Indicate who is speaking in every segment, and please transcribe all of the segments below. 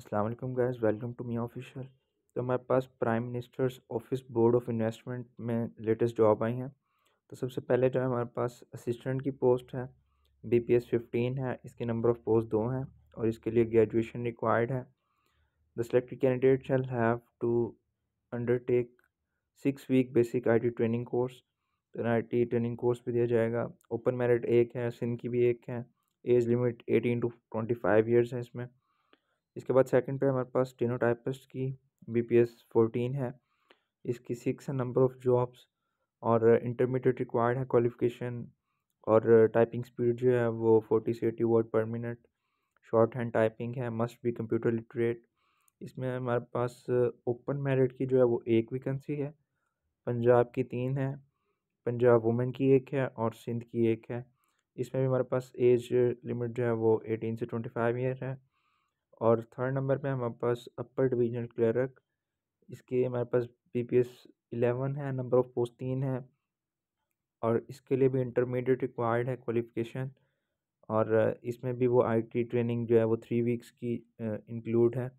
Speaker 1: Aslam guys welcome to me official तो हमारे पास prime ministers office board of investment में लेटेस्ट जॉब आई हैं तो सबसे पहले जो है हमारे पास असिस्टेंट की पोस्ट है बी पी एस फिफ्टीन है इसके नंबर ऑफ़ पोस्ट दो हैं और इसके लिए ग्रेजुएशन रिक्वायर्ड है the selected candidate shall have to undertake six week basic I T training course तो आई टी ट्रेनिंग कोर्स भी दिया जाएगा ओपन मेरिट एक है सिंध की भी एक है age limit eighteen to twenty five years है इसमें इसके बाद सेकंड पे हमारे पास टेनोटाइपिस्ट की बी पी एस फोर्टीन है इसकी सिक्स है नंबर ऑफ़ जॉब्स और इंटरमीडिएट रिक्वायर्ड है क्वालिफिकेशन और टाइपिंग स्पीड जो है वो फोर्टी से eighty word per minute shorthand typing है मस्ट बी कंप्यूटर लिटरेट इसमें हमारे पास ओपन मेरिट की जो है वो एक वैकेंसी है पंजाब की तीन है पंजाब वुमेन की एक है और सिंध की एक है इसमें भी हमारे पास एज लिमिट जो है वो एटीन से ट्वेंटी फाइव ईयर है और थर्ड नंबर पे हमारे पास अपर डिवीजनल क्लर्क इसके हमारे पास बी पी एस इलेवन है नंबर ऑफ पोस्ट तीन है और इसके लिए भी इंटरमीडिएट रिक्वायर्ड है क्वालिफिकेशन और इसमें भी वो आईटी ट्रेनिंग जो है वो थ्री वीक्स की इंक्लूड है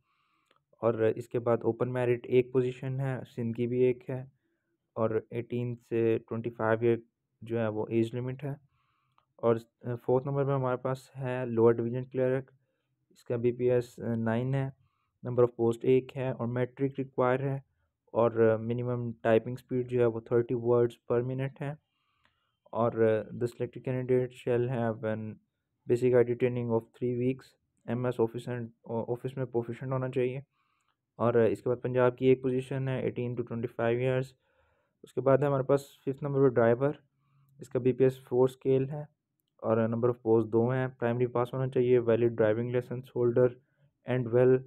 Speaker 1: और इसके बाद ओपन मेरिट एक पोजीशन है सिंध की भी एक है और एटीन से ट्वेंटी फाइव ईयर जो है वो एज लिमिट है और फोर्थ नंबर पर हमारे पास है लोअर डिवीजन क्लर्क इसका बी पी एस नाइन है नंबर ऑफ़ पोस्ट एक है और मैट्रिक रिक्वायर है और मिनिमम टाइपिंग स्पीड जो है वो थर्टी वर्ड्स पर मिनट है और the selected candidate shall have an basic I training of three weeks M S office office में प्रोफिशेंट होना चाहिए और इसके बाद पंजाब की एक पोजीशन है eighteen to twenty five years उसके बाद है हमारे पास फिफ्थ नंबर पर ड्राइवर इसका B P S four scale है और नंबर ऑफ़ पोस्ट दो हैं प्राइमरी पास होना चाहिए valid driving licence holder and well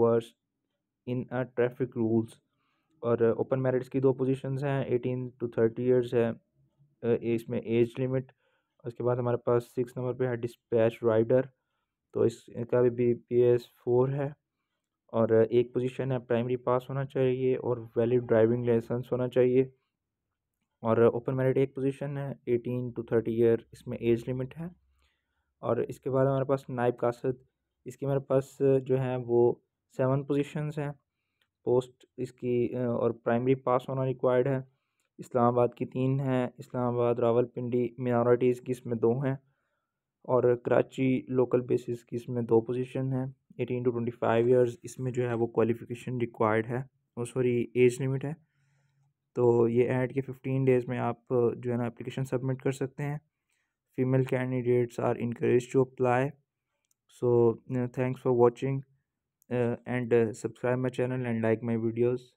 Speaker 1: versed in traffic rules और ओपन मैरिट्स की दो पोजीशंस हैं एटीन टू थर्टी इयर्स है इसमें एज लिमिट उसके बाद हमारे पास सिक्स नंबर पे है डिस्पैच राइडर तो इसका भी बी पी एस फोर है और एक पोजीशन है प्राइमरी पास होना चाहिए और वैलिड ड्राइविंग लाइसेंस होना चाहिए और ओपन मेरिट एक पोजीशन है एटीन टू थर्टी ईयर इसमें एज लिमिट है और इसके बाद हमारे पास नाइब कासद इसकी मेरे पास जो है वो सेवन पोजीशंस हैं पोस्ट इसकी और प्राइमरी पास होना रिक्वायर्ड है इस्लामाबाद की तीन हैं इस्लामाबाद रावलपिंडी मिनॉरिटीज़ की इसमें दो हैं और कराची लोकल बेसिस की इसमें दो पोजीशन हैं eighteen to twenty five years इसमें जो है वो क्वालिफिकेशन रिक्वायर्ड है सॉरी एज लिमिट है तो ये ऐड के फिफ्टीन डेज़ में आप जो है ना अप्लीकेशन सबमिट कर सकते हैं female candidates are encouraged to apply so thanks for watching and subscribe my channel and like my videos